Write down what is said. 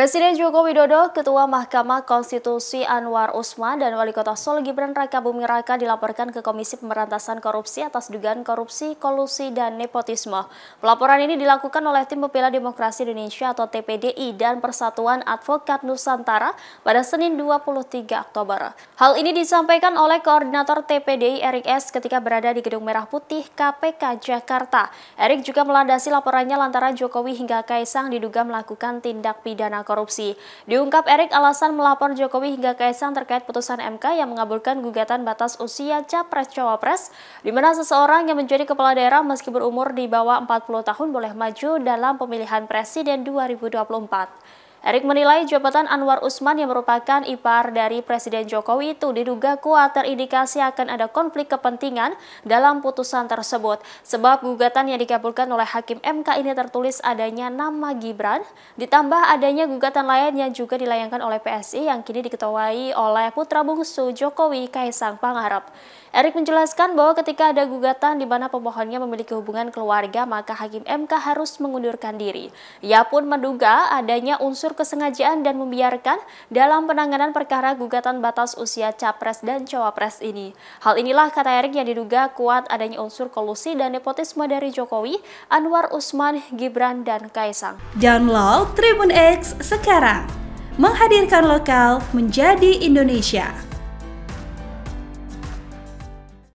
Presiden Joko Widodo, Ketua Mahkamah Konstitusi Anwar Usman dan Wali Kota Solo Gibran Raka Bumi Raka dilaporkan ke Komisi Pemberantasan Korupsi atas dugaan korupsi, kolusi, dan nepotisme. Pelaporan ini dilakukan oleh Tim Pembela Demokrasi Indonesia atau TPDI dan Persatuan Advokat Nusantara pada Senin 23 Oktober. Hal ini disampaikan oleh Koordinator TPDI Erik S. ketika berada di Gedung Merah Putih KPK Jakarta. Erik juga melandasi laporannya lantaran Jokowi hingga Kaisang diduga melakukan tindak pidana korupsi. Diungkap Erik alasan melapor Jokowi hingga Kaisang terkait putusan MK yang mengabulkan gugatan batas usia Capres-Cawapres, di mana seseorang yang menjadi kepala daerah meski berumur di bawah 40 tahun boleh maju dalam pemilihan presiden 2024. Erick menilai jabatan Anwar Usman yang merupakan ipar dari Presiden Jokowi itu diduga kuat terindikasi akan ada konflik kepentingan dalam putusan tersebut. Sebab gugatan yang dikabulkan oleh Hakim MK ini tertulis adanya nama Gibran, ditambah adanya gugatan lain yang juga dilayangkan oleh PSI yang kini diketuai oleh putra bungsu Jokowi Kaisang Pangarap. Erick menjelaskan bahwa ketika ada gugatan di mana pemohonnya memiliki hubungan keluarga, maka Hakim MK harus mengundurkan diri. Ia pun menduga adanya unsur unsur kesengajaan dan membiarkan dalam penanganan perkara gugatan batas usia capres dan cawapres ini. Hal inilah kata Erick yang diduga kuat adanya unsur kolusi dan nepotisme dari Jokowi, Anwar Usman, Gibran, dan Kaisang. Download Tribun X sekarang, menghadirkan lokal menjadi Indonesia.